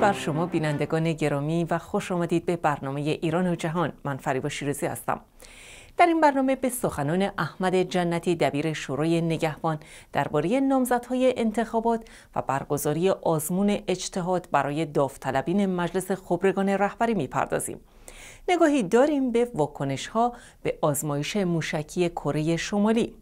بر شما بینندگان گرامی و خوش آمدید به برنامه ایران و جهان من فریبا شیرزی هستم در این برنامه به سخنان احمد جنتی دبیر شورای نگهبان درباره نامزدهای انتخابات و برگزاری آزمون اجتهاد برای داوطلبین مجلس خبرگان رهبری میپردازیم نگاهی داریم به واکنش ها به آزمایش موشکی کره شمالی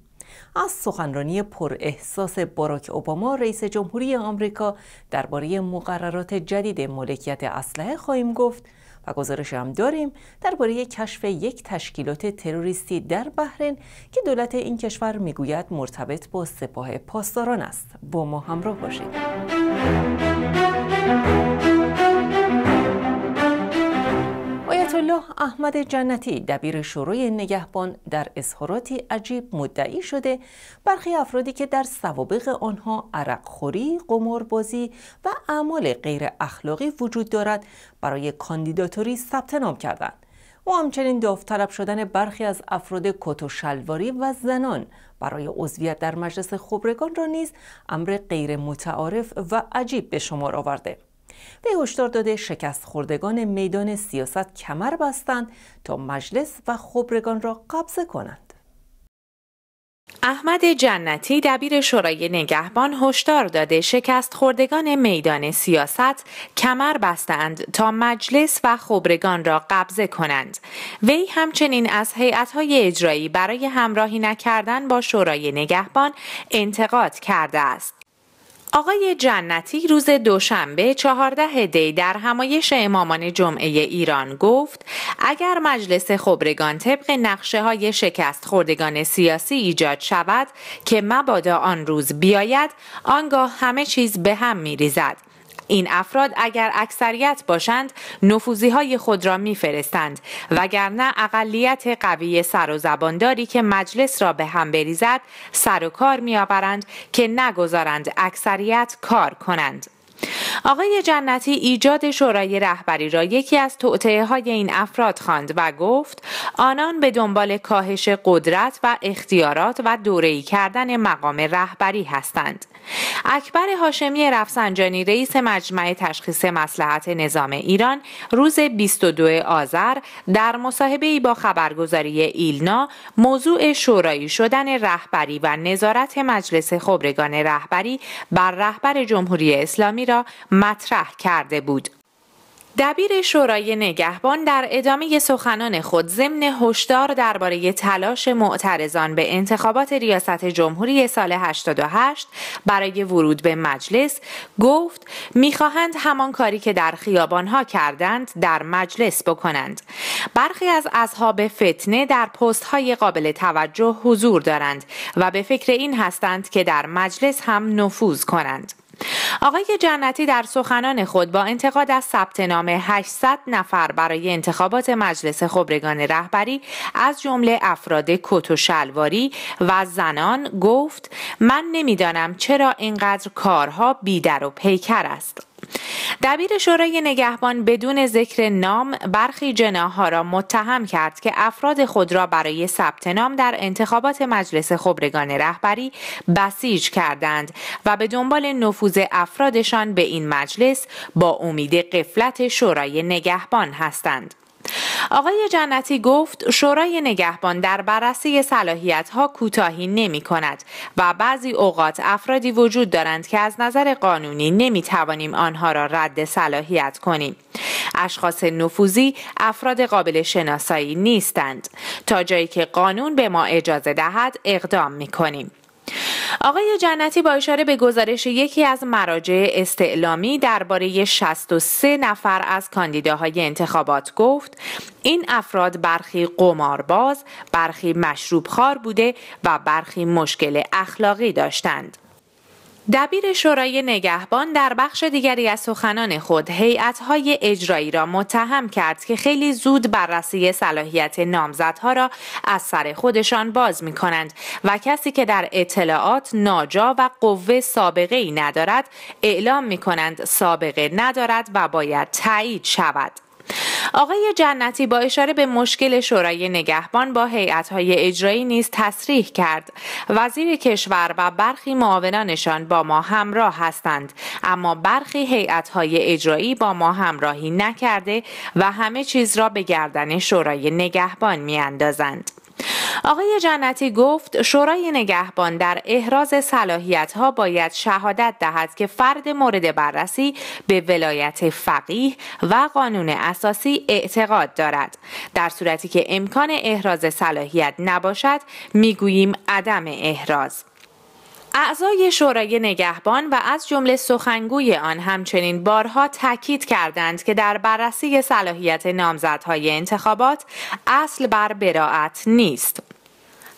از سخنرانی پر احساس باراک اوباما رئیس جمهوری آمریکا درباره مقررات جدید مالکیت اسلحه خواهیم گفت و گزارش هم داریم درباره کشف یک تشکیلات تروریستی در بحرین که دولت این کشور میگوید مرتبط با سپاه پاسداران است با ما همراه باشید الله احمد جنتی دبیر شورای نگهبان در اظهاراتی عجیب مدعی شده برخی افرادی که در سوابق آنها عرقخوری، قماربازی و اعمال غیر اخلاقی وجود دارد برای کاندیداتوری ثبت نام کردند. و همچنین داوطلب شدن برخی از افراد کت و شلواری و زنان برای عضویت در مجلس خبرگان را نیز امر غیر متعارف و عجیب به شمار آورده. به هشدار داده شکست خوردگان میدان سیاست کمر بستند تا مجلس و خبرگان را قبضه کنند. احمد جنتی دبیر شورای نگهبان هشدار داده شکست خوردگان میدان سیاست کمر بستند تا مجلس و خبرگان را قبضه کنند وی همچنین از هیئت‌های اجرایی برای همراهی نکردن با شورای نگهبان انتقاد کرده است آقای جنتی روز دوشنبه 14 دی در همایش امامان جمعه ایران گفت اگر مجلس خبرگان طبق نقشه های شکست خوردگان سیاسی ایجاد شود که مبادا آن روز بیاید آنگاه همه چیز به هم می ریزد. این افراد اگر اکثریت باشند نفوزی های خود را میفرستند وگرنه اقلیت قوی سر و زبانداری که مجلس را به هم بریزد سر و کار میآورند که نگذارند اکثریت کار کنند آقای جنتی ایجاد شورای رهبری را یکی از توطعه های این افراد خواند و گفت آنان به دنبال کاهش قدرت و اختیارات و دوره‌ای کردن مقام رهبری هستند. اکبر هاشمی رفسنجانی رئیس مجمع تشخیص مسلحت نظام ایران روز 22 آذر در مصاحبه ای با خبرگزاری ایلنا موضوع شورایی شدن رهبری و نظارت مجلس خبرگان رهبری بر رهبر جمهوری اسلامی را مطرح کرده بود. دبیر شورای نگهبان در ادامه سخنان خود ضمن هشدار درباره تلاش معترضان به انتخابات ریاست جمهوری سال 88 برای ورود به مجلس گفت میخواهند همان کاری که در خیابانها کردند در مجلس بکنند برخی از اصحاب فتنه در پستهای قابل توجه حضور دارند و به فکر این هستند که در مجلس هم نفوذ کنند آقای جنتی در سخنان خود با انتقاد از ثبت نام 800 نفر برای انتخابات مجلس خبرگان رهبری از جمله افراد کت و شلواری و زنان گفت من نمیدانم چرا اینقدر کارها بیدر و پیکر است دبیر شورای نگهبان بدون ذکر نام برخی جناها را متهم کرد که افراد خود را برای ثبت نام در انتخابات مجلس خبرگان رهبری بسیج کردند و به دنبال نفوذ افرادشان به این مجلس با امید قفلت شورای نگهبان هستند. آقای جنتی گفت شورای نگهبان در بررسی صلاحیت ها کوتاهی نمی کند و بعضی اوقات افرادی وجود دارند که از نظر قانونی نمی توانیم آنها را رد صلاحیت کنیم. اشخاص نفوذی افراد قابل شناسایی نیستند تا جایی که قانون به ما اجازه دهد اقدام می کنیم. آقای جنتی با اشاره به گزارش یکی از مراجع استعلامی درباره 63 نفر از کاندیداهای انتخابات گفت این افراد برخی قمارباز، برخی مشروبخوار بوده و برخی مشکل اخلاقی داشتند. دبیر شورای نگهبان در بخش دیگری از سخنان خود هیئت‌های اجرایی را متهم کرد که خیلی زود بررسی صلاحیت نامزدها را از سر خودشان باز می کنند و کسی که در اطلاعات ناجا و قوه سابقه ای ندارد اعلام می کنند سابقه ندارد و باید تایید شود. آقای جنتی با اشاره به مشکل شورای نگهبان با هیئت‌های اجرایی نیز تصریح کرد وزیر کشور و برخی معاونانشان با ما همراه هستند اما برخی هیئت‌های اجرایی با ما همراهی نکرده و همه چیز را به گردن شورای نگهبان می‌اندازند. آقای جنتی گفت شورای نگهبان در احراز صلاحیت ها باید شهادت دهد که فرد مورد بررسی به ولایت فقیه و قانون اساسی اعتقاد دارد در صورتی که امکان احراز صلاحیت نباشد میگوییم عدم احراز اعضای شورای نگهبان و از جمله سخنگوی آن همچنین بارها تاکید کردند که در بررسی صلاحیت نامزدهای انتخابات اصل بر براعت نیست.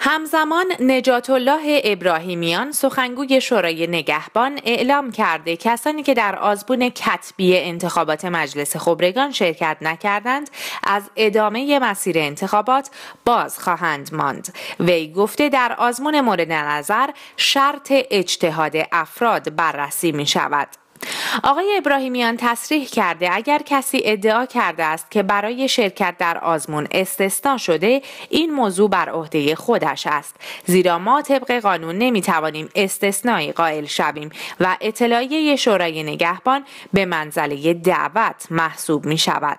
همزمان نجات الله ابراهیمیان سخنگوی شورای نگهبان اعلام کرده کسانی که در آزبون کتبی انتخابات مجلس خبرگان شرکت نکردند از ادامه مسیر انتخابات باز خواهند ماند وی گفته در آزمون مورد نظر شرط اجتهاد افراد بررسی می شود آقای ابراهیمیان تصریح کرده اگر کسی ادعا کرده است که برای شرکت در آزمون استثنا شده این موضوع بر عهده خودش است زیرا ما طبق قانون نمی توانیم استثنایی قائل شویم و اطلاعیه شورای نگهبان به منزله دعوت محسوب می شود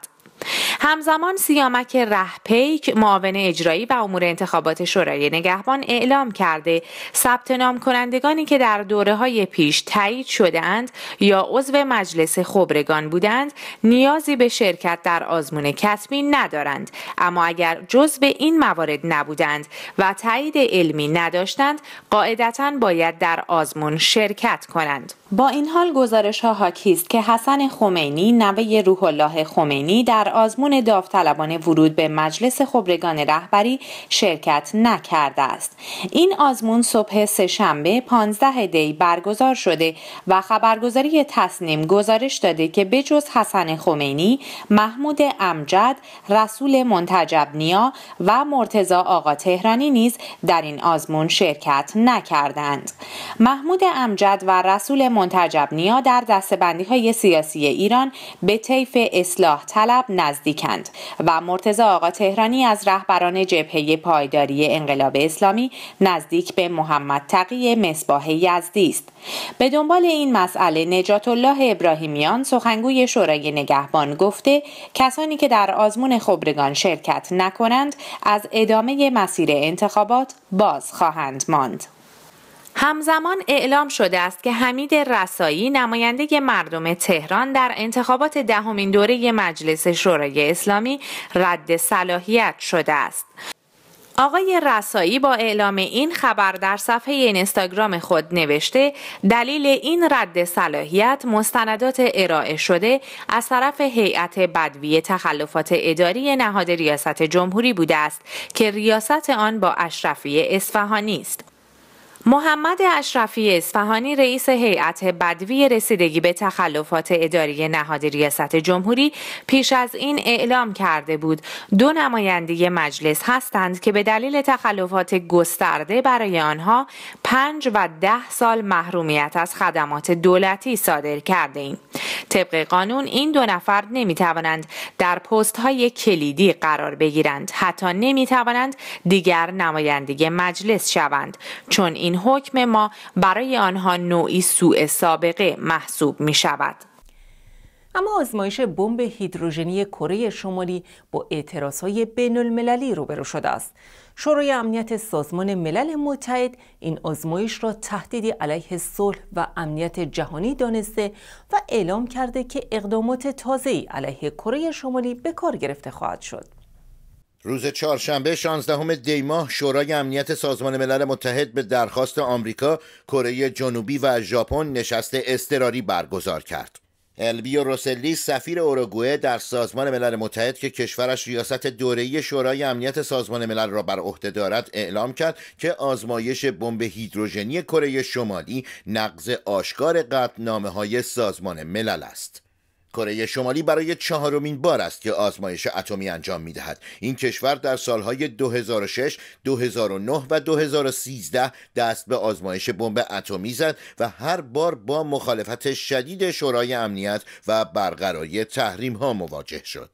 همزمان سیامک رهپیک معاون اجرایی و امور انتخابات شورای نگهبان اعلام کرده ثبت نام کنندگانی که در دوره های پیش تایید شده یا عضو مجلس خبرگان بودند نیازی به شرکت در آزمون کتبی ندارند اما اگر به این موارد نبودند و تایید علمی نداشتند قاعدتا باید در آزمون شرکت کنند با این حال گزارش ها حاکی است که حسن خمینی نوه روح الله خمینی در آزمون داوطلبان ورود به مجلس خبرگان رهبری شرکت نکرده است. این آزمون صبح سهشنبه 15 دی برگزار شده و خبرگزاری تصنیم گزارش داده که بجز حسن خمینی، محمود امجد، رسول منتجب نیا و مرتزا آقا تهرانی نیز در این آزمون شرکت نکردند. محمود امجد و رسول منتجب نیا در دستبندی های سیاسی ایران به طیف اصلاح طلب نزدیکند و مرتضی آقا تهرانی از رهبران جبهه پایداری انقلاب اسلامی نزدیک به محمد تقی مصباح یزدی است به دنبال این مسئله نجات الله ابراهیمیان سخنگوی شورای نگهبان گفته کسانی که در آزمون خبرگان شرکت نکنند از ادامه مسیر انتخابات باز خواهند ماند همزمان اعلام شده است که حمید رسایی نماینده مردم تهران در انتخابات دهمین دوره مجلس شورای اسلامی رد صلاحیت شده است. آقای رسایی با اعلام این خبر در صفحه اینستاگرام خود نوشته دلیل این رد صلاحیت مستندات ارائه شده از طرف هیئت بدوی تخلفات اداری نهاد ریاست جمهوری بوده است که ریاست آن با اشرفی اصفهانی است. محمد اشرفی اصفهانی رئیس هیئت بدوی رسیدگی به تخلفات اداری نهاد ریاست جمهوری پیش از این اعلام کرده بود دو نماینده مجلس هستند که به دلیل تخلفات گسترده برای آنها پنج و ده سال محرومیت از خدمات دولتی صادر کرده ایم. طبق قانون این دو نفر نمی توانند در پست های کلیدی قرار بگیرند حتی نمی توانند دیگر نماینده مجلس شوند چون این حکم ما برای آنها نوعی سوء سابقه محسوب می شود. اما آزمایش بمب هیدروژنی کره شمالی با های بین المللی روبرو شده است. شورای امنیت سازمان ملل متحد این آزمایش را تهدیدی علیه صلح و امنیت جهانی دانسته و اعلام کرده که اقدامات تازه‌ای علیه کره شمالی به کار گرفته خواهد شد. روز چهارشنبه 16 دی ماه شورای امنیت سازمان ملل متحد به درخواست آمریکا، کره جنوبی و ژاپن نشست اضطراری برگزار کرد. البیو روسلی سفیر اوروگوئه در سازمان ملل متحد که کشورش ریاست دوره‌ای شورای امنیت سازمان ملل را بر عهده دارد اعلام کرد که آزمایش بمب هیدروژنی کره شمالی نقض آشکار قطعنامه‌های سازمان ملل است. کره شمالی برای چهارمین بار است که آزمایش اتمی انجام می دهد. این کشور در سالهای 2006, 2009 و 2013 دست به آزمایش بمب اتمی زد و هر بار با مخالفت شدید شورای امنیت و برقراری تحریم ها مواجه شد.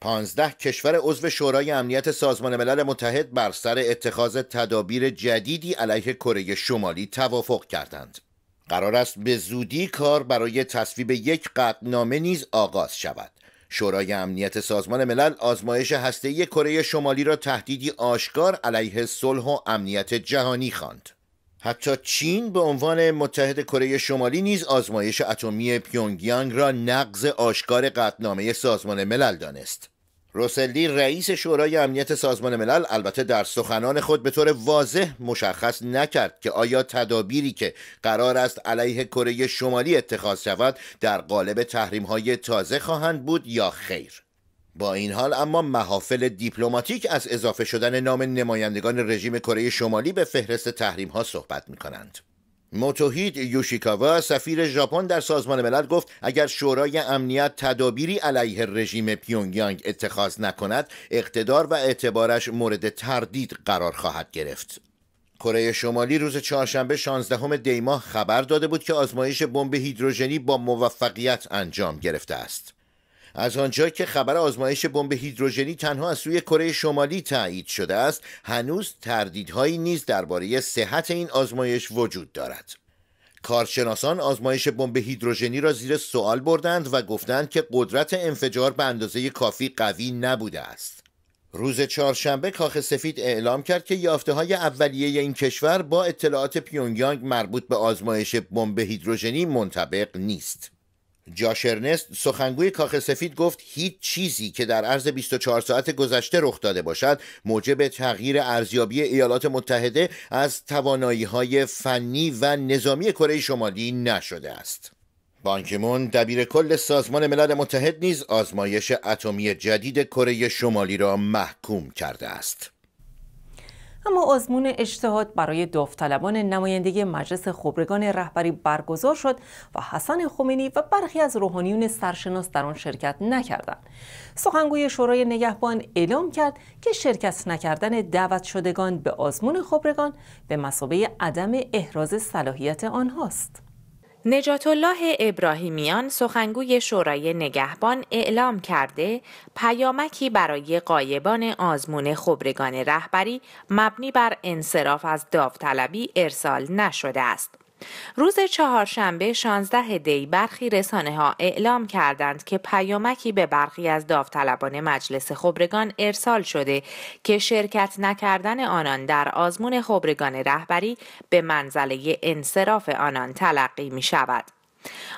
15 کشور عضو شورای امنیت سازمان ملل متحد بر سر اتخاذ تدابیر جدیدی علیه کره شمالی توافق کردند. قرار است به زودی کار برای تصویب یک قطعنامه نیز آغاز شود شورای امنیت سازمان ملل آزمایش هسته‌ای کره شمالی را تهدیدی آشکار علیه صلح و امنیت جهانی خواند. حتی چین به عنوان متحد کره شمالی نیز آزمایش اتمی پیونگیانگ را نقض آشکار قطعنامه سازمان ملل دانست. روسلی رئیس شورای امنیت سازمان ملل البته در سخنان خود به طور واضح مشخص نکرد که آیا تدابیری که قرار است علیه کره شمالی اتخاذ شود در قالب های تازه خواهند بود یا خیر با این حال اما محافل دیپلماتیک از اضافه شدن نام نمایندگان رژیم کره شمالی به فهرست تحریم ها صحبت می کنند. موتوهید یوشیکاوا سفیر ژاپن در سازمان ملل گفت اگر شورای امنیت تدابیری علیه رژیم پیونگیانگ اتخاذ نکند اقتدار و اعتبارش مورد تردید قرار خواهد گرفت کره شمالی روز چهارشنبه 16 دیماه خبر داده بود که آزمایش بمب هیدروژنی با موفقیت انجام گرفته است از آنجا که خبر آزمایش بمب هیدروژنی تنها از سوی کره شمالی تایید شده است هنوز تردیدهایی نیز درباره صحت این آزمایش وجود دارد کارشناسان آزمایش بمب هیدروژنی را زیر سوال بردند و گفتند که قدرت انفجار به اندازه کافی قوی نبوده است روز چهارشنبه کاخ سفید اعلام کرد که یافته های اولیه این کشور با اطلاعات پیونگیانگ مربوط به آزمایش بمب هیدروژنی منطبق نیست جاشرنست سخنگوی کاخ سفید گفت هیچ چیزی که در عرض 24 ساعت گذشته رخ داده باشد موجب تغییر ارزیابی ایالات متحده از توانایی های فنی و نظامی کره شمالی نشده است. بانکیمون دبیر کل سازمان ملل متحد نیز آزمایش اتمی جدید کره شمالی را محکوم کرده است. اما آزمون اجتهاد برای داوطلبان نمایندگی مجلس خبرگان رهبری برگزار شد و حسن خمینی و برخی از روحانیون سرشناس در آن شرکت نکردند. سخنگوی شورای نگهبان اعلام کرد که شرکت نکردن دعوت شدگان به آزمون خبرگان به مسابه عدم احراز صلاحیت آنهاست. نجات الله ابراهیمیان سخنگوی شورای نگهبان اعلام کرده پیامکی برای قایبان آزمون خبرگان رهبری مبنی بر انصراف از داوطلبی ارسال نشده است. روز چهارشنبه 16 دی برخی رسانه ها اعلام کردند که پیامکی به برخی از داوطلبان مجلس خبرگان ارسال شده که شرکت نکردن آنان در آزمون خبرگان رهبری به منزله انصراف آنان تلقی می شود.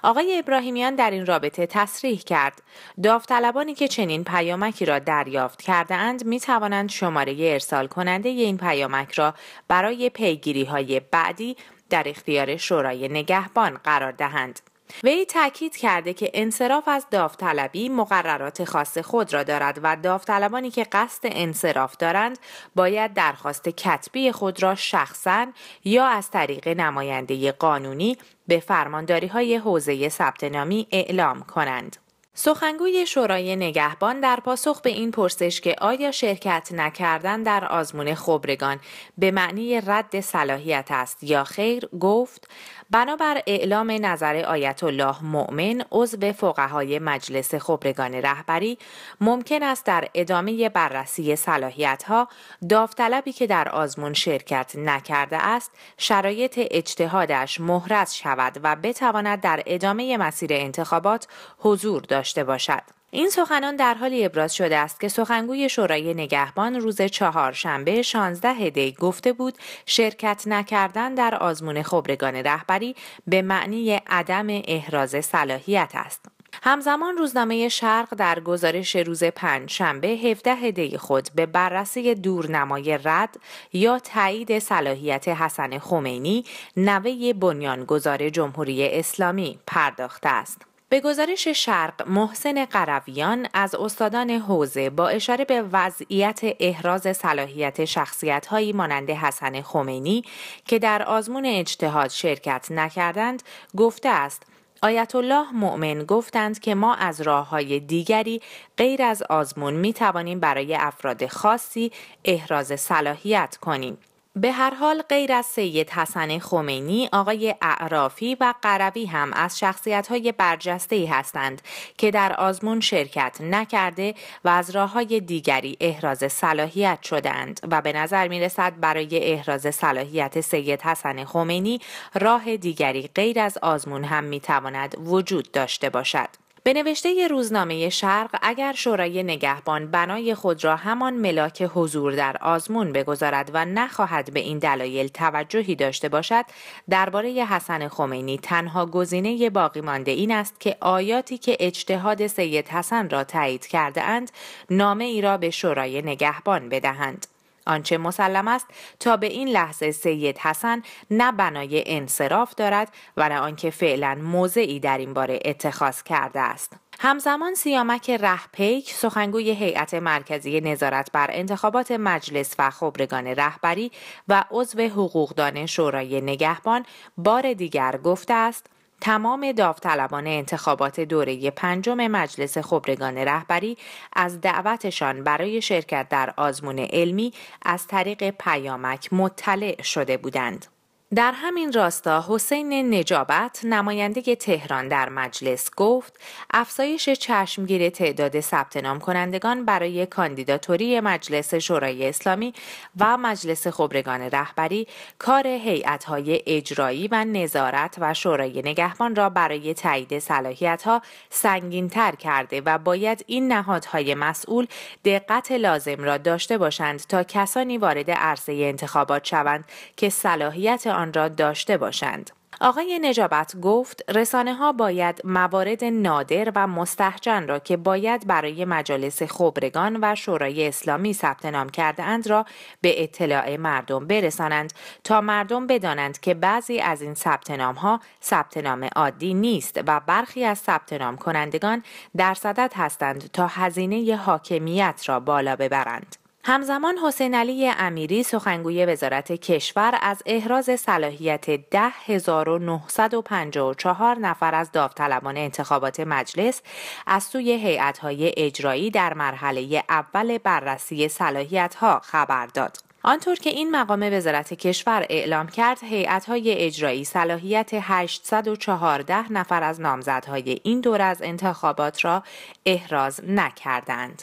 آقای ابراهیمیان در این رابطه تصریح کرد داوطلبانی که چنین پیامکی را دریافت کرده اند می توانند شماره ارسال کننده این پیامک را برای پیگیری های بعدی در اختیار شورای نگهبان قرار دهند. وی تاکید کرده که انصراف از داوطلبی مقررات خاص خود را دارد و داوطلبانی که قصد انصراف دارند باید درخواست کتبی خود را شخصا یا از طریق نماینده قانونی به فرمانداری های حوزه ثبت نامی اعلام کنند. سخنگوی شورای نگهبان در پاسخ به این پرسش که آیا شرکت نکردن در آزمون خبرگان به معنی رد صلاحیت است یا خیر گفت بنابر اعلام نظر آیت الله مؤمن عضو فقهای مجلس خبرگان رهبری ممکن است در ادامه بررسی صلاحیت ها داوطلبی که در آزمون شرکت نکرده است شرایط اجتهادش محرز شود و بتواند در ادامه مسیر انتخابات حضور داشته باشد. این سخنان در حالی ابراز شده است که سخنگوی شورای نگهبان روز چهارشنبه 16 دی گفته بود شرکت نکردن در آزمون خبرگان رهبری به معنی عدم احراز صلاحیت است. همزمان روزنامه شرق در گزارش روز پنج شنبه 17 دی خود به بررسی دورنمای رد یا تایید صلاحیت حسن خمینی نوه بنیانگذار جمهوری اسلامی پرداخته است. به گزارش شرق محسن قرویان از استادان حوزه با اشاره به وضعیت احراز صلاحیت شخصیتهایی مانند حسن خمینی که در آزمون اجتهاد شرکت نکردند گفته است آیت الله مؤمن گفتند که ما از راه های دیگری غیر از آزمون می توانیم برای افراد خاصی احراز صلاحیت کنیم. به هر حال غیر از سید حسن خمینی آقای اعرافی و قروی هم از شخصیت های برجسته ای هستند که در آزمون شرکت نکرده و از راه های دیگری احراز صلاحیت شدند و به نظر می رسد برای احراز صلاحیت سید حسن خمینی راه دیگری غیر از آزمون هم می تواند وجود داشته باشد. به نوشته روزنامه شرق اگر شورای نگهبان بنای خود را همان ملاک حضور در آزمون بگذارد و نخواهد به این دلایل توجهی داشته باشد درباره حسن خمینی تنها گزینه باقی مانده این است که آیاتی که اجتهاد سید حسن را تایید کرده اند نامه ای را به شورای نگهبان بدهند آنچه مسلم است تا به این لحظه سید حسن نه بنای انصراف دارد و نه آنکه فعلا موضعی در این باره اتخاذ کرده است همزمان سیامک رهپیک سخنگوی هیئت مرکزی نظارت بر انتخابات مجلس و خبرگان رهبری و عضو حقوقدان شورای نگهبان بار دیگر گفته است تمام داوطلبان انتخابات دوره پنجم مجلس خبرگان رهبری از دعوتشان برای شرکت در آزمون علمی از طریق پیامک مطلع شده بودند. در همین راستا حسین نجابت نماینده تهران در مجلس گفت افزایش چشمگیر تعداد ثبت نام کنندگان برای کاندیداتوری مجلس شورای اسلامی و مجلس خبرگان رهبری کار هیئت‌های اجرایی و نظارت و شورای نگهبان را برای تایید صلاحیت‌ها سنگین‌تر کرده و باید این نهادهای مسئول دقت لازم را داشته باشند تا کسانی وارد عرصه انتخابات شوند که صلاحیت را داشته باشند. آقای نجابت گفت رسانه ها باید موارد نادر و مستحجن را که باید برای مجالس خبرگان و شورای اسلامی ثبت نام کرده اند را به اطلاع مردم برسانند تا مردم بدانند که بعضی از این ثبت نام ها ثبت نام عادی نیست و برخی از ثبت نام کنندگان در صدد هستند تا هزینه حاکمیت را بالا ببرند. همزمان حسین علی امیری سخنگوی وزارت کشور از احراز صلاحیت 10954 نفر از داوطلبان انتخابات مجلس از سوی هیئت‌های اجرایی در مرحله اول بررسی صلاحیت‌ها خبر داد. آنطور که این مقام وزارت کشور اعلام کرد، های اجرایی صلاحیت 814 نفر از نامزدهای این دور از انتخابات را احراز نکردند.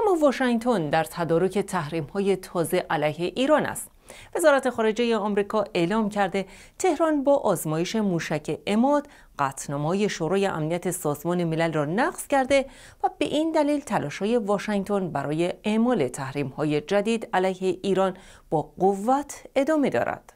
اما واشنگتن در تدارک های تازه علیه ایران است. وزارت خارجه آمریکا اعلام کرده تهران با آزمایش موشک اماد قطنمای شورای امنیت سازمان ملل را نقض کرده و به این دلیل های واشنگتن برای اعمال های جدید علیه ایران با قوت ادامه دارد.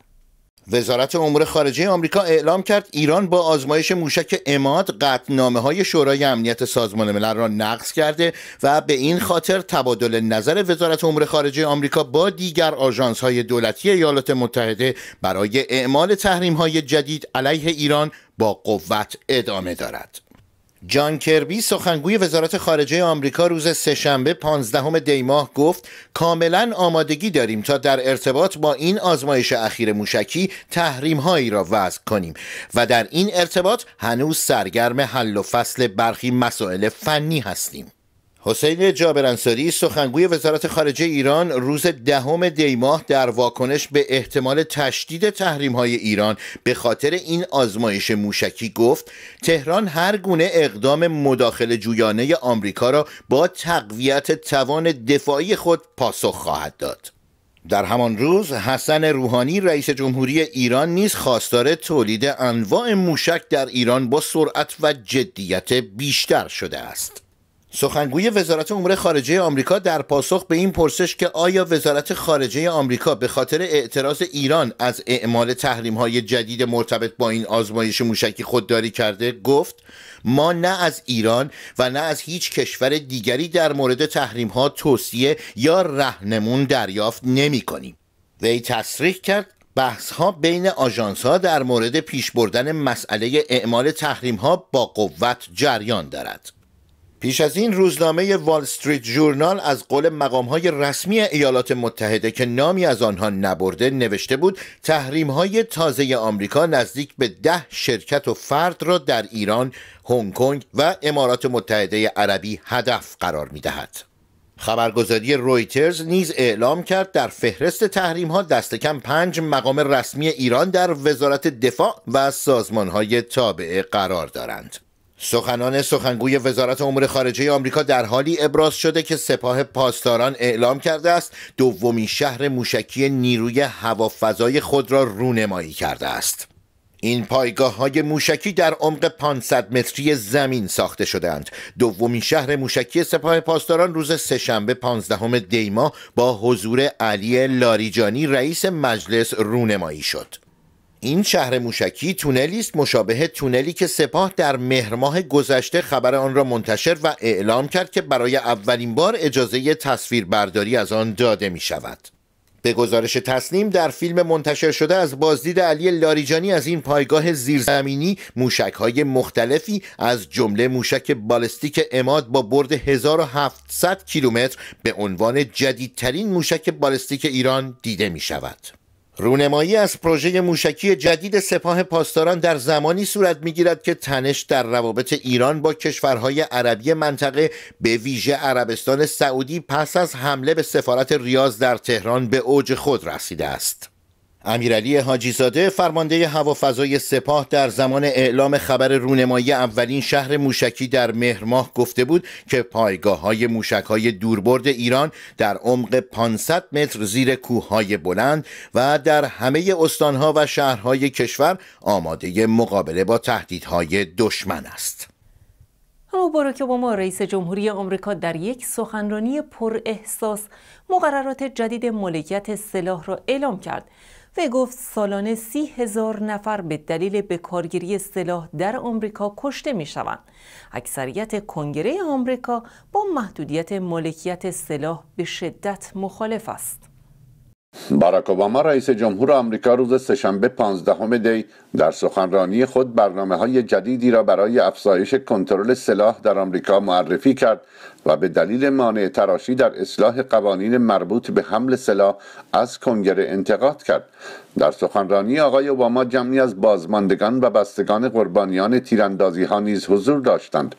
وزارت امور خارجه آمریکا اعلام کرد ایران با آزمایش موشک اماد قطنامه های شورای امنیت سازمان ملل را نقض کرده و به این خاطر تبادل نظر وزارت امور خارجه آمریکا با دیگر آژانس های دولتی ایالات متحده برای اعمال تحریم های جدید علیه ایران با قوت ادامه دارد. جان کربی سخنگوی وزارت خارجه آمریکا روز سهشنبه 15 دی ماه گفت کاملا آمادگی داریم تا در ارتباط با این آزمایش اخیر موشکی تحریم هایی را وضع کنیم و در این ارتباط هنوز سرگرم حل و فصل برخی مسائل فنی هستیم حسین جابرانصاری سخنگوی وزارت خارجه ایران روز دهم دیماه در واکنش به احتمال تشدید تحریم های ایران به خاطر این آزمایش موشکی گفت تهران هر گونه اقدام مداخل جویانه آمریکا را با تقویت توان دفاعی خود پاسخ خواهد داد. در همان روز حسن روحانی رئیس جمهوری ایران نیز خواستار تولید انواع موشک در ایران با سرعت و جدیت بیشتر شده است. سخنگوی وزارت امور خارجه آمریکا در پاسخ به این پرسش که آیا وزارت خارجه آمریکا به خاطر اعتراض ایران از اعمال های جدید مرتبط با این آزمایش موشکی خودداری کرده گفت ما نه از ایران و نه از هیچ کشور دیگری در مورد ها توصیه یا رهنمون دریافت نمی‌کنیم وی تصریح کرد بحث ها بین آژانس ها در مورد پیش بردن مسئله اعمال تحریم ها با قوت جریان دارد. پیش از این روزنامه وال استریت جورنال از قول های رسمی ایالات متحده که نامی از آنها نبرده نوشته بود های تازه آمریکا نزدیک به ده شرکت و فرد را در ایران، هنگ کنگ و امارات متحده عربی هدف قرار دهد. خبرگزاری رویترز نیز اعلام کرد در فهرست تحریم ها دست پنج مقام رسمی ایران در وزارت دفاع و سازمان های تابعه قرار دارند. سخنان سخنگوی وزارت امور خارجه آمریکا در حالی ابراز شده که سپاه پاسداران اعلام کرده است دومین شهر موشکی نیروی هوافضای خود را رونمایی کرده است این پایگاه های موشکی در عمق 500 متری زمین ساخته شدند. دومین شهر موشکی سپاه پاسداران روز سهشنبه 15 دیما با حضور علی لاریجانی رئیس مجلس رونمایی شد. این شهر موشکی تونلی است مشابه تونلی که سپاه در مهرماه ماه گذشته خبر آن را منتشر و اعلام کرد که برای اولین بار اجازه تصویربرداری از آن داده می شود. به گزارش تسنیم در فیلم منتشر شده از بازدید علی لاریجانی از این پایگاه زیرزمینی موشک های مختلفی از جمله موشک بالستیک اماد با برد 1700 کیلومتر به عنوان جدیدترین موشک بالستیک ایران دیده می شود. رونمایی از پروژه موشکی جدید سپاه پاسداران در زمانی صورت میگیرد که تنش در روابط ایران با کشورهای عربی منطقه به ویژه عربستان سعودی پس از حمله به سفارت ریاض در تهران به اوج خود رسیده است. امیرعلی حاجیزاده فرمانده هوافضای سپاه در زمان اعلام خبر رونمایی اولین شهر موشکی در مهر ماه گفته بود که پایگاه های موشک های دوربرد ایران در عمق 500 متر زیر کوه های بلند و در همه استانها و شهرهای کشور آماده مقابله با تهدیدهای دشمن است. اما با ما رئیس جمهوری آمریکا در یک سخنرانی پر احساس مقررات جدید مالکیت سلاح را اعلام کرد وی گفت سالانه سی هزار نفر به دلیل بکارگیری سلاح در آمریکا کشته می شوند. اکثریت کنگره آمریکا با محدودیت مالکیت سلاح به شدت مخالف است. باراک اوباما رئیس جمهور آمریکا روز سهشنبه پانزدهم دی در سخنرانی خود برنامه های جدیدی را برای افزایش کنترل سلاح در آمریکا معرفی کرد و به دلیل مانع تراشی در اصلاح قوانین مربوط به حمل سلاح از کنگره انتقاد کرد در سخنرانی آقای اوباما جمعی از بازماندگان و بستگان قربانیان تیراندازی ها نیز حضور داشتند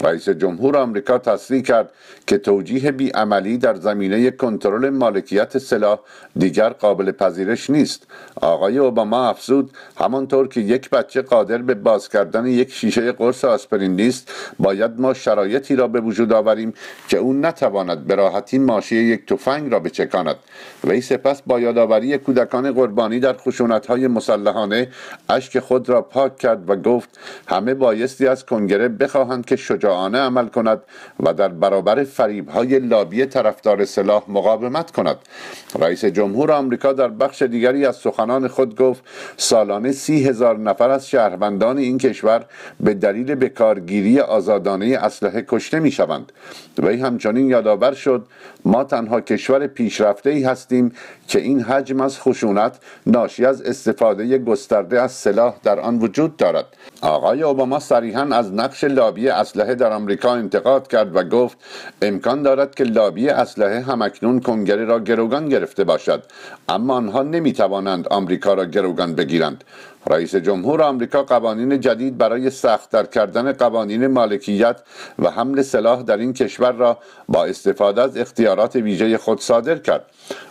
رئیس جمهور آمریکا تصریح کرد که توجیه بیعملی در زمینه کنترل مالکیت سلاح دیگر قابل پذیرش نیست آقای اوباما افزود همانطور که یک بچه قادر به باز کردن یک شیشه قرص آسپرین نیست باید ما شرایطی را به وجود آوریم که او نتواند به راحتی ماشه یک تفنگ را بچکاند وی سپس با یادآوری کودکان قربانی در خشونتهای مسلحانه اشک خود را پاک کرد و گفت همه بایستی از کنگره بخواهند که شجاع شجاعانه عمل کند و در برابر فریب های لابی طرفدار سلاح مقاومت کند رئیس جمهور آمریکا در بخش دیگری از سخنان خود گفت سالانه سی هزار نفر از شهروندان این کشور به دلیل بکارگیری آزادانه اسلحه کشته می شوند وی همچنین یادآور شد ما تنها کشور پیشرفته ای هستیم که این حجم از خشونت ناشی از استفاده گسترده از سلاح در آن وجود دارد آقای اوباما صریحا از نقش لابی اسلحه در آمریکا انتقاد کرد و گفت امکان دارد که لابی اسلحه همکنون کنگره را گروگان گرفته باشد اما آنها نمیتوانند آمریکا را گروگان بگیرند رئیس جمهور آمریکا قوانین جدید برای سختتر کردن قوانین مالکیت و حمل سلاح در این کشور را با استفاده از اختیارات ویژه خود صادر کرد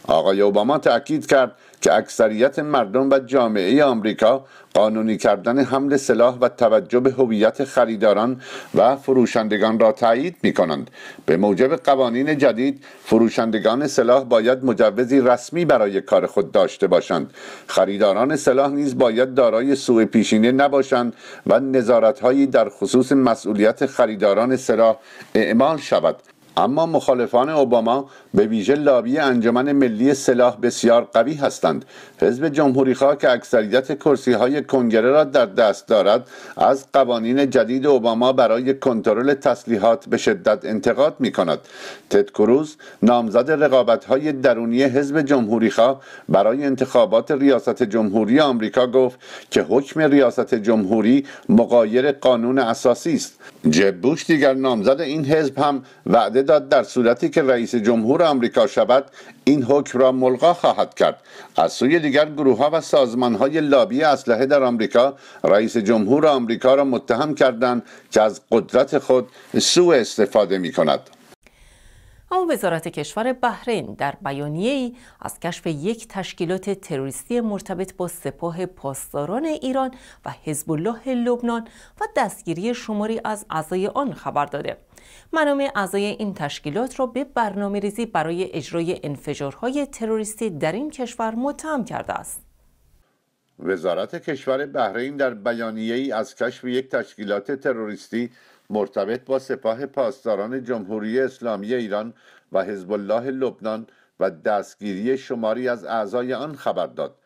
آقای اوباما تاکید کرد که اکثریت مردم و جامعه آمریکا قانونی کردن حمل سلاح و توجه به هویت خریداران و فروشندگان را تایید می کنند. به موجب قوانین جدید فروشندگان سلاح باید مجوزی رسمی برای کار خود داشته باشند. خریداران سلاح نیز باید دارای سوء پیشینه نباشند و نظارتهایی در خصوص مسئولیت خریداران سلاح اعمال شود. اما مخالفان اوباما به ویژه لابی انجمن ملی سلاح بسیار قوی هستند حزب جمهوریخواه که اکثریت کرسی های کنگره را در دست دارد از قوانین جدید اوباما برای کنترل تسلیحات به شدت انتقاد می کند تد کروز نامزد رقابت های درونی حزب جمهوریخواه برای انتخابات ریاست جمهوری آمریکا گفت که حکم ریاست جمهوری مقایر قانون اساسی است جبوش دیگر نامزد این حزب هم وعده داد در صورتی که رئیس جمهور آمریکا شود این حکم را ملغا خواهد کرد از سوی دیگر گروه ها و سازمان های لابی اسلحه در آمریکا رئیس جمهور آمریکا را متهم کردند که از قدرت خود سوء استفاده می کند اما وزارت کشور بحرین در بیانیه ای از کشف یک تشکیلات تروریستی مرتبط با سپاه پاسداران ایران و حزب الله لبنان و دستگیری شماری از اعضای آن خبر داده. منامع اعضای این تشکیلات را به برنامه ریزی برای اجرای انفجارهای تروریستی در این کشور متهم کرده است. وزارت کشور بحرین در بیانیه ای از کشف یک تشکیلات تروریستی مرتبط با سپاه پاسداران جمهوری اسلامی ایران و حزب الله لبنان و دستگیری شماری از اعضای آن خبر داد.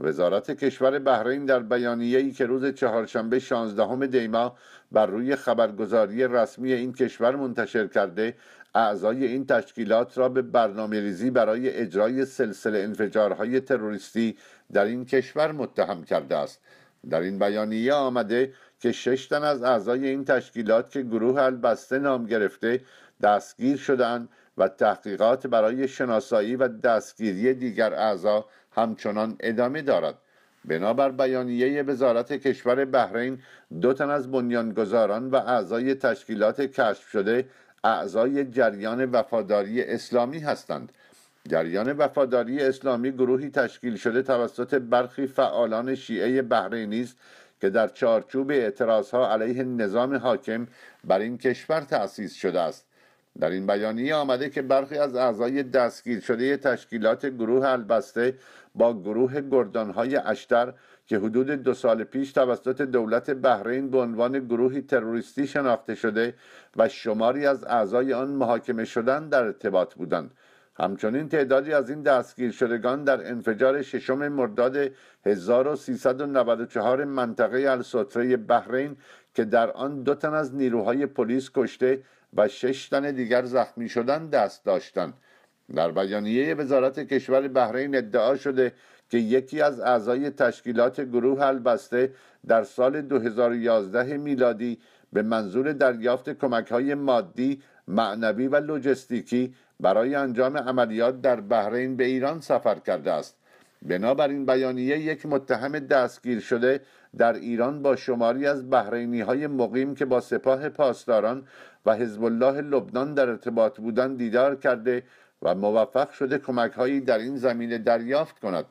وزارت کشور بحرین در ای که روز چهارشنبه 16 دیما بر روی خبرگزاری رسمی این کشور منتشر کرده اعضای این تشکیلات را به برنامه ریزی برای اجرای سلسله انفجارهای تروریستی در این کشور متهم کرده است در این بیانیه آمده که شش تن از اعضای این تشکیلات که گروه البسته نام گرفته دستگیر شدند و تحقیقات برای شناسایی و دستگیری دیگر اعضا همچنان ادامه دارد بنابر بیانیه وزارت کشور بحرین دو تن از بنیانگذاران و اعضای تشکیلات کشف شده اعضای جریان وفاداری اسلامی هستند جریان وفاداری اسلامی گروهی تشکیل شده توسط برخی فعالان شیعه بحرینی است که در چارچوب اعتراضها علیه نظام حاکم بر این کشور تأسیس شده است در این بیانیه آمده که برخی از اعضای دستگیر شده تشکیلات گروه البسته با گروه گردانهای اشتر که حدود دو سال پیش توسط دولت بحرین به عنوان گروهی تروریستی شناخته شده و شماری از اعضای آن محاکمه شدن در ارتباط بودند همچنین تعدادی از این دستگیر شدگان در انفجار ششم مرداد 1394 منطقه السطره بحرین که در آن دو تن از نیروهای پلیس کشته و شش تن دیگر زخمی شدن دست داشتند در بیانیه وزارت کشور بحرین ادعا شده که یکی از اعضای تشکیلات گروه البسته در سال 2011 میلادی به منظور دریافت کمک های مادی، معنوی و لوجستیکی برای انجام عملیات در بحرین به ایران سفر کرده است. بنابراین بیانیه یک متهم دستگیر شده در ایران با شماری از بحرینی های مقیم که با سپاه پاسداران و حزب الله لبنان در ارتباط بودند دیدار کرده و موفق شده کمک هایی در این زمینه دریافت کند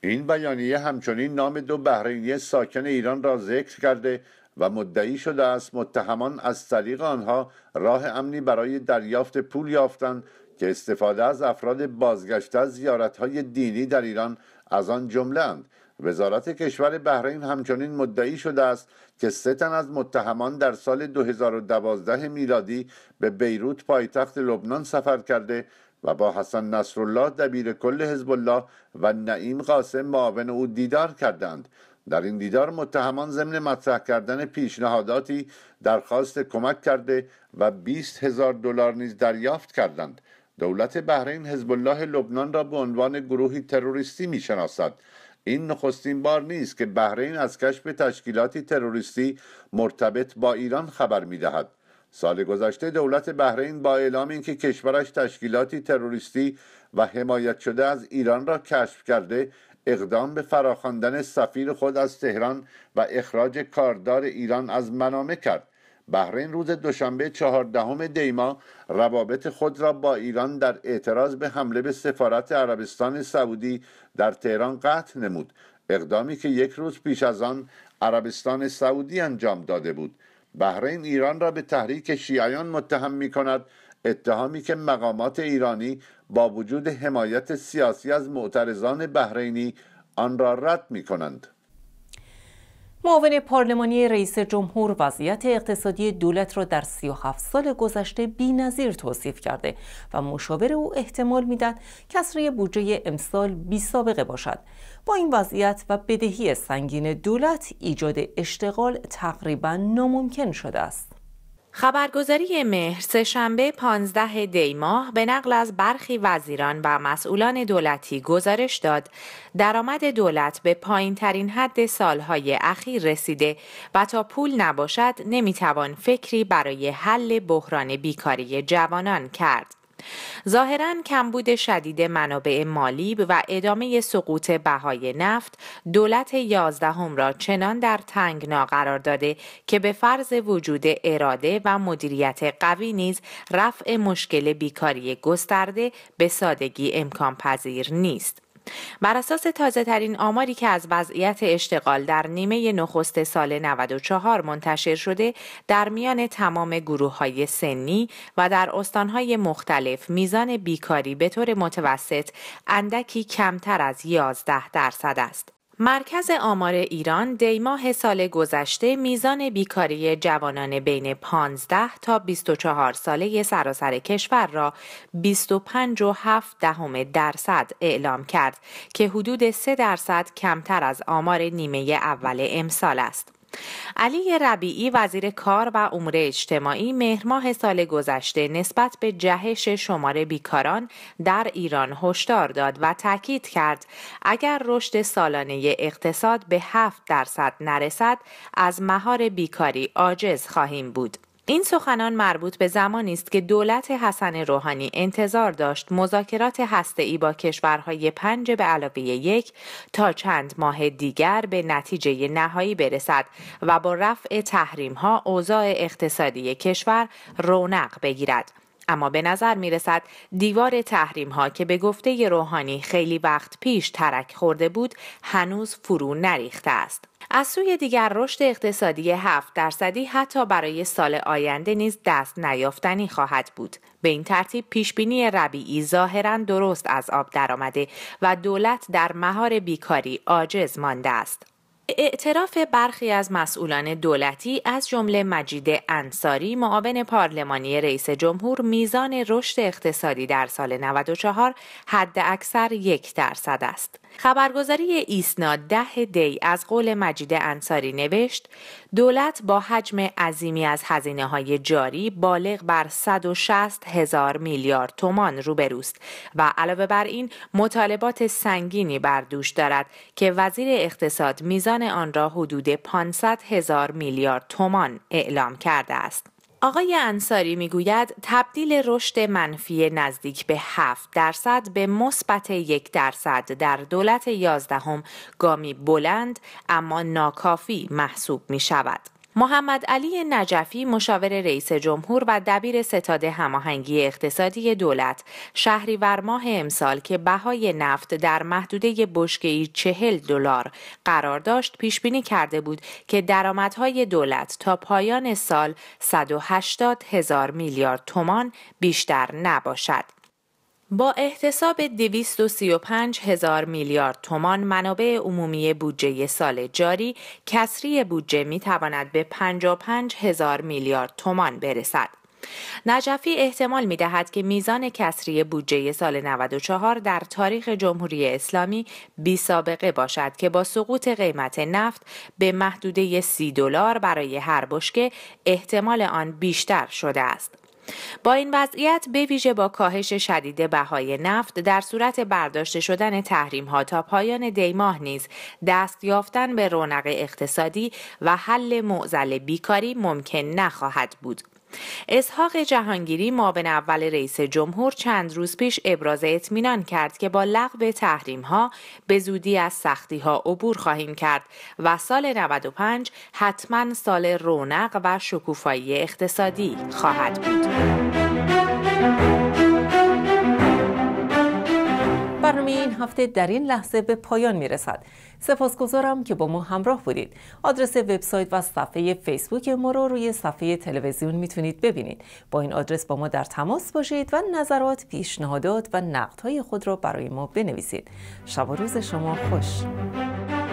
این بیانیه همچنین نام دو بحرینی ساکن ایران را ذکر کرده و مدعی شده است متهمان از طریق آنها راه امنی برای دریافت پول یافتند که استفاده از افراد بازگشته از های دینی در ایران از آن جمله اند وزارت کشور بحرین همچنین مدعی شده است که سه تن از متهمان در سال 2012 میلادی به بیروت پایتخت لبنان سفر کرده و با حسن نصرالله دبیر کل حزب الله و نعیم قاسم معاون او دیدار کردند در این دیدار متهمان ضمن مطرح کردن پیشنهاداتی درخواست کمک کرده و 20 هزار دلار نیز دریافت کردند دولت بحرین حزب الله لبنان را به عنوان گروهی تروریستی میشناسد این نخستین بار نیست که بحرین از کشف تشکیلاتی تروریستی مرتبط با ایران خبر میدهد. سال گذشته دولت بحرین با اعلام اینکه کشورش تشکیلاتی تروریستی و حمایت شده از ایران را کشف کرده اقدام به فراخواندن سفیر خود از تهران و اخراج کاردار ایران از منامه کرد بحرین روز دوشنبه چهاردهم دیما روابط خود را با ایران در اعتراض به حمله به سفارت عربستان سعودی در تهران قطع نمود اقدامی که یک روز پیش از آن عربستان سعودی انجام داده بود بحرین ایران را به تحریک شیعیان متهم می کند اتهامی که مقامات ایرانی با وجود حمایت سیاسی از معترضان بحرینی آن را رد می کنند معاون پارلمانی رئیس جمهور وضعیت اقتصادی دولت را در 37 سال گذشته نظیر توصیف کرده و مشاور او احتمال میدهد کسری بودجه امسال بی سابقه باشد. با این وضعیت و بدهی سنگین دولت ایجاد اشتغال تقریبا ناممکن شده است. خبرگزاری مهر شنبه 15 دی ماه به نقل از برخی وزیران و مسئولان دولتی گزارش داد درآمد دولت به پایین ترین حد سالهای اخیر رسیده و تا پول نباشد نمیتوان فکری برای حل بحران بیکاری جوانان کرد. ظاهرا کمبود شدید منابع مالی و ادامه سقوط بهای نفت دولت یازدهم را چنان در تنگنا قرار داده که به فرض وجود اراده و مدیریت قوی نیز رفع مشکل بیکاری گسترده به سادگی امکان پذیر نیست. بر اساس تازه ترین آماری که از وضعیت اشتغال در نیمه نخست سال 94 منتشر شده در میان تمام گروه های سنی و در استانهای مختلف میزان بیکاری به طور متوسط اندکی کمتر از 11 درصد است. مرکز آمار ایران دیماه سال گذشته میزان بیکاری جوانان بین 15 تا 24 ساله سراسر کشور را 25.7 دهم درصد اعلام کرد که حدود 3 درصد کمتر از آمار نیمه اول امسال است. علی ربیعی وزیر کار و امور اجتماعی مهرماه سال گذشته نسبت به جهش شمار بیکاران در ایران هشدار داد و تاکید کرد اگر رشد سالانه اقتصاد به 7 درصد نرسد از مهار بیکاری عاجز خواهیم بود. این سخنان مربوط به زمانی است که دولت حسن روحانی انتظار داشت مذاکرات هسته‌ای با کشورهای پنج به علاوه یک تا چند ماه دیگر به نتیجه نهایی برسد و با رفع تحریمها اوضاع اقتصادی کشور رونق بگیرد. اما به نظر می رسد دیوار تحریمها که به گفته روحانی خیلی وقت پیش ترک خورده بود هنوز فرو نریخته است. از سوی دیگر رشد اقتصادی 7 درصدی حتی برای سال آینده نیز دست نیافتنی خواهد بود. به این ترتیب پیشبینی ربیعی ظاهرا درست از آب درآمده و دولت در مهار بیکاری عاجز مانده است. اعتراف برخی از مسئولان دولتی از جمله مجید انصاری معاون پارلمانی رئیس جمهور میزان رشد اقتصادی در سال 94 حد اکثر یک درصد است. خبرگزاری ایسنا ده دی از قول مجید انصاری نوشت دولت با حجم عظیمی از هزینه های جاری بالغ بر 160 هزار میلیارد تومان روبروست و علاوه بر این مطالبات سنگینی بر دوش دارد که وزیر اقتصاد میزان آن را حدود 500 هزار میلیارد تومان اعلام کرده است. آقای انصاری میگوید تبدیل رشد منفی نزدیک به 7 درصد به مثبت 1 درصد در دولت یازدهم گامی بلند اما ناکافی محسوب می شود. محمد علی نجفی مشاور رئیس جمهور و دبیر ستاد هماهنگی اقتصادی دولت شهریور ماه امسال که بهای نفت در محدوده بشکه‌ای چهل دلار قرار داشت پیش بینی کرده بود که درآمدهای دولت تا پایان سال 180 هزار میلیارد تومان بیشتر نباشد. با احتساب 235 هزار میلیارد تومان منابع عمومی بودجه سال جاری کسری بودجه می تواند به 55 هزار میلیارد تومان برسد. نجفی احتمال می دهد که میزان کسری بودجه سال 94 در تاریخ جمهوری اسلامی بی سابقه باشد که با سقوط قیمت نفت به محدوده 30 دلار برای هر بشکه احتمال آن بیشتر شده است. با این وضعیت به ویژه با کاهش شدید بهای نفت در صورت برداشته شدن تحریم ها تا پایان دیماه نیز دست یافتن به رونق اقتصادی و حل معضل بیکاری ممکن نخواهد بود. اسحاق جهانگیری معاون اول رئیس جمهور چند روز پیش ابراز اطمینان کرد که با لغو تحریم ها به زودی از سختی ها عبور خواهیم کرد و سال 95 حتما سال رونق و شکوفایی اقتصادی خواهد بود. برنامه این هفته در این لحظه به پایان میرسد سپاسگزارم که با ما همراه بودید. آدرس وبسایت و صفحه فیسبوک ما رو روی صفحه تلویزیون میتونید ببینید. با این آدرس با ما در تماس باشید و نظرات، پیشنهادات و نقدهای خود را برای ما بنویسید. شب و روز شما خوش.